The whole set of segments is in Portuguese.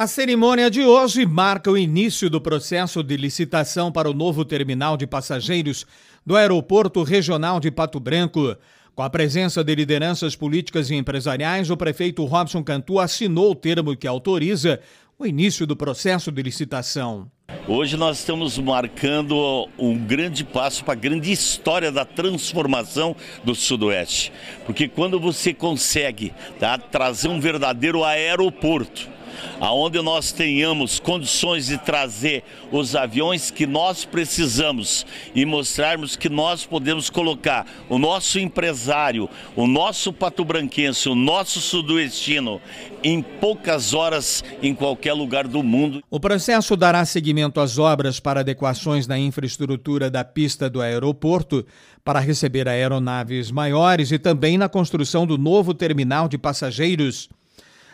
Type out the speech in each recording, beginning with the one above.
A cerimônia de hoje marca o início do processo de licitação para o novo terminal de passageiros do Aeroporto Regional de Pato Branco. Com a presença de lideranças políticas e empresariais, o prefeito Robson Cantu assinou o termo que autoriza o início do processo de licitação. Hoje nós estamos marcando um grande passo para a grande história da transformação do Sudoeste. Porque quando você consegue tá, trazer um verdadeiro aeroporto, aonde nós tenhamos condições de trazer os aviões que nós precisamos e mostrarmos que nós podemos colocar o nosso empresário, o nosso patobranquense, o nosso sudoestino em poucas horas em qualquer lugar do mundo. O processo dará seguimento às obras para adequações na infraestrutura da pista do aeroporto para receber aeronaves maiores e também na construção do novo terminal de passageiros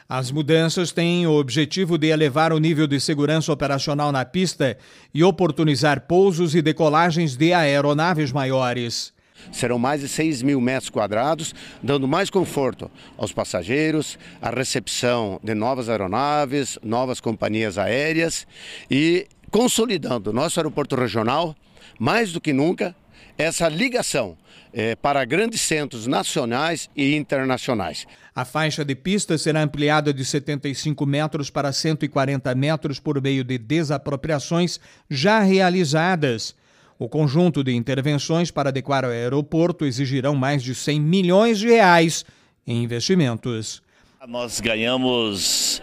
as mudanças têm o objetivo de elevar o nível de segurança operacional na pista e oportunizar pousos e decolagens de aeronaves maiores. Serão mais de 6 mil metros quadrados, dando mais conforto aos passageiros, a recepção de novas aeronaves, novas companhias aéreas e consolidando nosso aeroporto regional, mais do que nunca, essa ligação é, para grandes centros nacionais e internacionais. A faixa de pista será ampliada de 75 metros para 140 metros por meio de desapropriações já realizadas. O conjunto de intervenções para adequar o aeroporto exigirão mais de 100 milhões de reais em investimentos. Nós ganhamos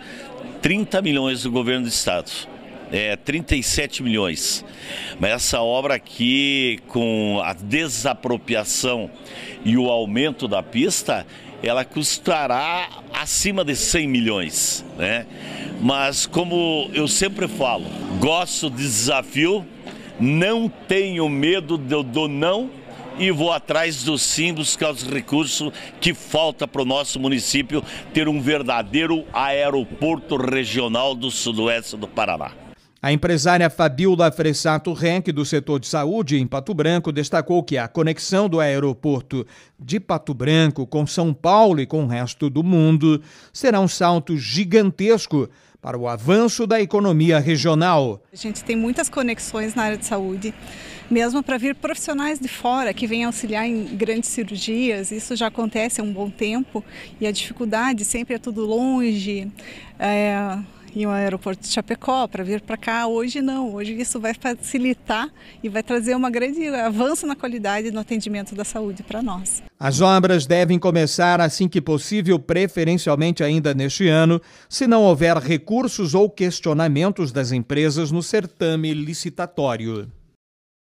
30 milhões do governo do estado é, 37 milhões. Mas essa obra aqui, com a desapropriação e o aumento da pista, ela custará acima de 100 milhões. Né? Mas como eu sempre falo, gosto de desafio, não tenho medo do, do não e vou atrás do sim buscar os recursos que falta para o nosso município ter um verdadeiro aeroporto regional do sudoeste do Paraná. A empresária Fabiola Fressato Renck, do setor de saúde em Pato Branco, destacou que a conexão do aeroporto de Pato Branco com São Paulo e com o resto do mundo será um salto gigantesco para o avanço da economia regional. A gente tem muitas conexões na área de saúde, mesmo para vir profissionais de fora que vêm auxiliar em grandes cirurgias. Isso já acontece há um bom tempo e a dificuldade sempre é tudo longe. É e o aeroporto de Chapecó para vir para cá. Hoje não, hoje isso vai facilitar e vai trazer um grande avanço na qualidade no atendimento da saúde para nós. As obras devem começar assim que possível, preferencialmente ainda neste ano, se não houver recursos ou questionamentos das empresas no certame licitatório.